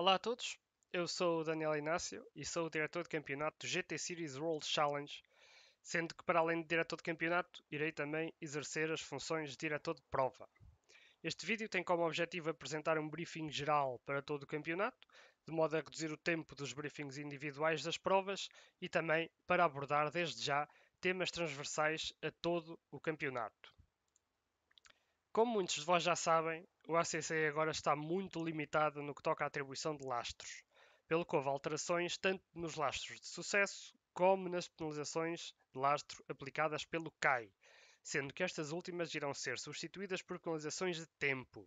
Olá a todos, eu sou o Daniel Inácio e sou o diretor de campeonato do GT Series World Challenge, sendo que para além de diretor de campeonato, irei também exercer as funções de diretor de prova. Este vídeo tem como objetivo apresentar um briefing geral para todo o campeonato, de modo a reduzir o tempo dos briefings individuais das provas e também para abordar desde já temas transversais a todo o campeonato. Como muitos de vós já sabem, o ACC agora está muito limitado no que toca à atribuição de lastros, pelo que houve alterações tanto nos lastros de sucesso como nas penalizações de lastro aplicadas pelo CAI, sendo que estas últimas irão ser substituídas por penalizações de tempo.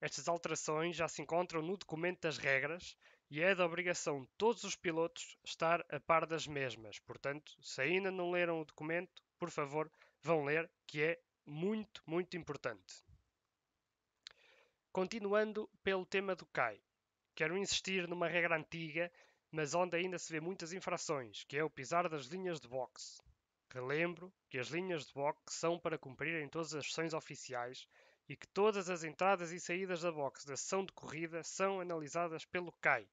Estas alterações já se encontram no documento das regras e é da obrigação de todos os pilotos estar a par das mesmas. Portanto, se ainda não leram o documento, por favor, vão ler, que é muito, muito importante. Continuando pelo tema do CAI, quero insistir numa regra antiga, mas onde ainda se vê muitas infrações, que é o pisar das linhas de boxe. Relembro que as linhas de boxe são para cumprir em todas as sessões oficiais e que todas as entradas e saídas da boxe da sessão de corrida são analisadas pelo CAI,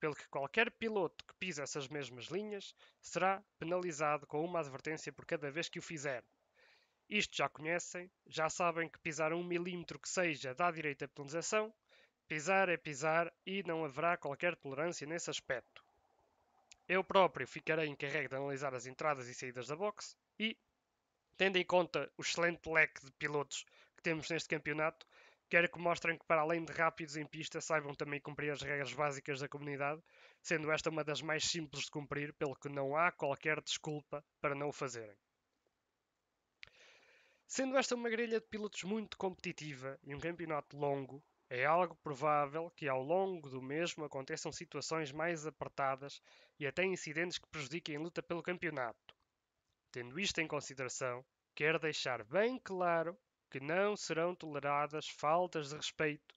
pelo que qualquer piloto que pisa essas mesmas linhas será penalizado com uma advertência por cada vez que o fizer. Isto já conhecem, já sabem que pisar um milímetro que seja dá direito à penalização. Pisar é pisar e não haverá qualquer tolerância nesse aspecto. Eu próprio ficarei encarregue de analisar as entradas e saídas da box e, tendo em conta o excelente leque de pilotos que temos neste campeonato, quero que mostrem que, para além de rápidos em pista, saibam também cumprir as regras básicas da comunidade, sendo esta uma das mais simples de cumprir, pelo que não há qualquer desculpa para não o fazerem. Sendo esta uma grelha de pilotos muito competitiva e um campeonato longo, é algo provável que ao longo do mesmo aconteçam situações mais apertadas e até incidentes que prejudiquem a luta pelo campeonato. Tendo isto em consideração, quero deixar bem claro que não serão toleradas faltas de respeito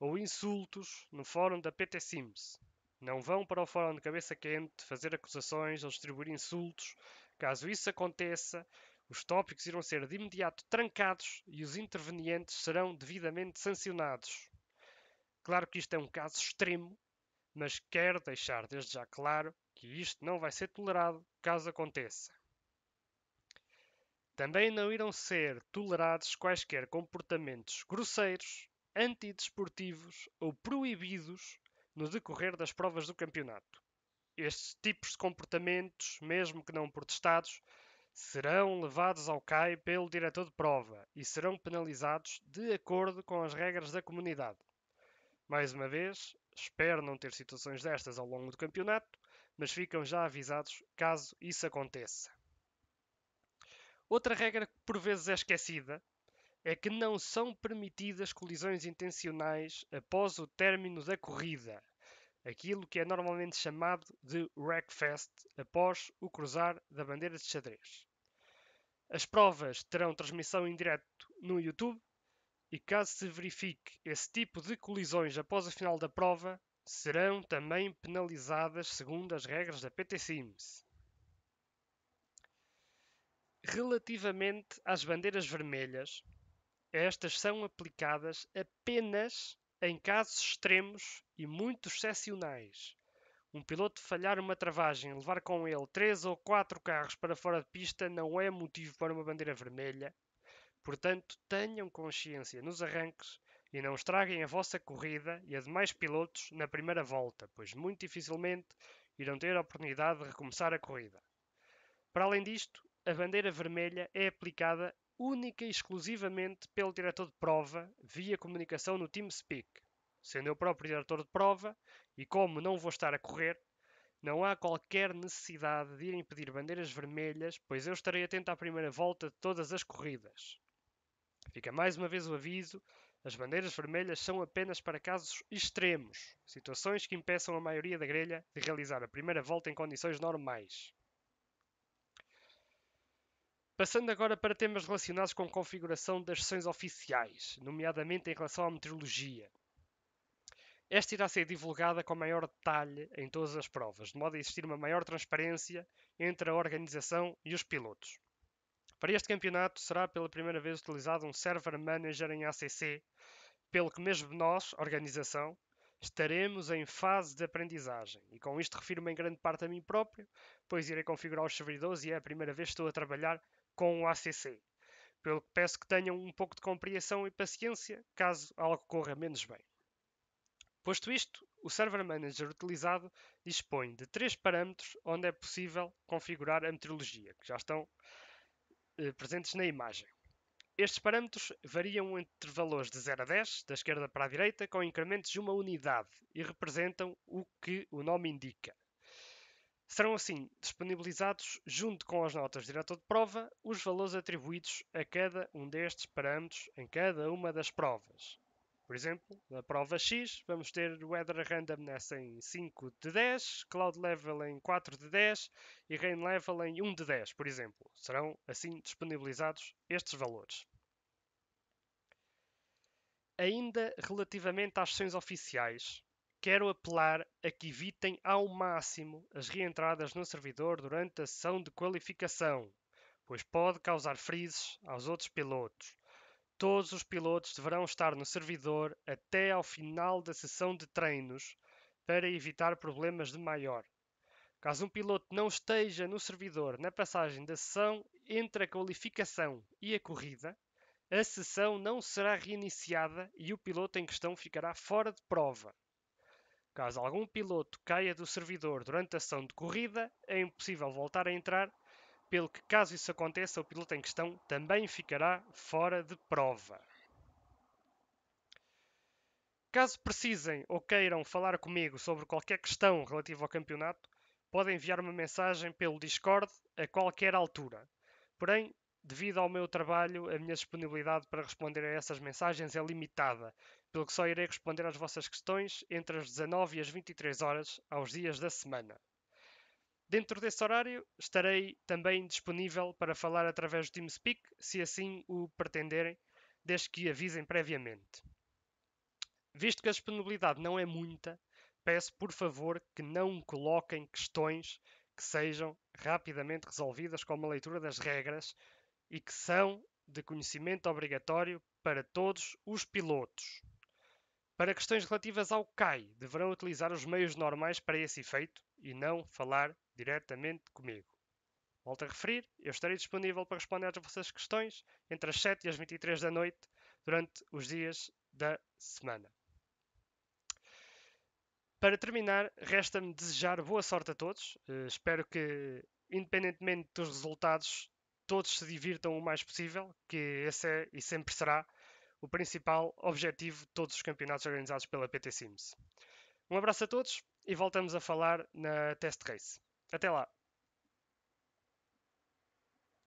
ou insultos no fórum da PT Sims. Não vão para o fórum de cabeça quente fazer acusações ou distribuir insultos. Caso isso aconteça, os tópicos irão ser de imediato trancados e os intervenientes serão devidamente sancionados. Claro que isto é um caso extremo, mas quero deixar desde já claro que isto não vai ser tolerado caso aconteça. Também não irão ser tolerados quaisquer comportamentos grosseiros, antidesportivos ou proibidos no decorrer das provas do campeonato. Estes tipos de comportamentos, mesmo que não protestados, serão levados ao CAI pelo diretor de prova e serão penalizados de acordo com as regras da comunidade. Mais uma vez, espero não ter situações destas ao longo do campeonato, mas ficam já avisados caso isso aconteça. Outra regra que por vezes é esquecida é que não são permitidas colisões intencionais após o término da corrida aquilo que é normalmente chamado de Wreckfest após o cruzar da bandeira de xadrez. As provas terão transmissão em direto no YouTube e caso se verifique esse tipo de colisões após o final da prova, serão também penalizadas segundo as regras da PT Sims. Relativamente às bandeiras vermelhas, estas são aplicadas apenas em casos extremos e muito excepcionais, um piloto falhar uma travagem e levar com ele três ou quatro carros para fora de pista não é motivo para uma bandeira vermelha. Portanto, tenham consciência nos arranques e não estraguem a vossa corrida e a de mais pilotos na primeira volta, pois muito dificilmente irão ter a oportunidade de recomeçar a corrida. Para além disto, a bandeira vermelha é aplicada única e exclusivamente pelo diretor de prova via comunicação no TeamSpeak. Sendo eu próprio diretor de prova, e como não vou estar a correr, não há qualquer necessidade de irem pedir bandeiras vermelhas, pois eu estarei atento à primeira volta de todas as corridas. Fica mais uma vez o aviso: as bandeiras vermelhas são apenas para casos extremos, situações que impeçam a maioria da grelha de realizar a primeira volta em condições normais. Passando agora para temas relacionados com configuração das sessões oficiais, nomeadamente em relação à meteorologia. Esta irá ser divulgada com maior detalhe em todas as provas, de modo a existir uma maior transparência entre a organização e os pilotos. Para este campeonato será pela primeira vez utilizado um server manager em ACC, pelo que mesmo nós, organização, estaremos em fase de aprendizagem. E com isto refiro-me em grande parte a mim próprio, pois irei configurar os servidores e é a primeira vez que estou a trabalhar com o ACC. Pelo que peço que tenham um pouco de compreensão e paciência caso algo corra menos bem. Posto isto, o Server Manager utilizado dispõe de três parâmetros onde é possível configurar a meteorologia, que já estão eh, presentes na imagem. Estes parâmetros variam entre valores de 0 a 10, da esquerda para a direita, com incrementos de uma unidade e representam o que o nome indica. Serão assim disponibilizados, junto com as notas de direto de prova, os valores atribuídos a cada um destes parâmetros em cada uma das provas. Por exemplo, na prova X, vamos ter Weather Randomness em 5 de 10, Cloud Level em 4 de 10 e Rain Level em 1 de 10, por exemplo. Serão assim disponibilizados estes valores. Ainda relativamente às sessões oficiais, quero apelar a que evitem ao máximo as reentradas no servidor durante a sessão de qualificação, pois pode causar freezes aos outros pilotos. Todos os pilotos deverão estar no servidor até ao final da sessão de treinos para evitar problemas de maior. Caso um piloto não esteja no servidor na passagem da sessão entre a qualificação e a corrida, a sessão não será reiniciada e o piloto em questão ficará fora de prova. Caso algum piloto caia do servidor durante a ação de corrida, é impossível voltar a entrar, pelo que, caso isso aconteça, o piloto em questão também ficará fora de prova. Caso precisem ou queiram falar comigo sobre qualquer questão relativa ao campeonato, podem enviar uma mensagem pelo Discord a qualquer altura. Porém, Devido ao meu trabalho, a minha disponibilidade para responder a essas mensagens é limitada, pelo que só irei responder às vossas questões entre as 19 e as 23 horas, aos dias da semana. Dentro desse horário, estarei também disponível para falar através do TeamSpeak, se assim o pretenderem, desde que avisem previamente. Visto que a disponibilidade não é muita, peço por favor que não coloquem questões que sejam rapidamente resolvidas com uma leitura das regras e que são de conhecimento obrigatório para todos os pilotos. Para questões relativas ao CAI, deverão utilizar os meios normais para esse efeito e não falar diretamente comigo. Volto a referir, eu estarei disponível para responder às vossas questões entre as 7 e as 23 da noite durante os dias da semana. Para terminar, resta-me desejar boa sorte a todos. Eh, espero que, independentemente dos resultados todos se divirtam o mais possível, que esse é e sempre será o principal objetivo de todos os campeonatos organizados pela PT Sims. Um abraço a todos e voltamos a falar na Test Race. Até lá!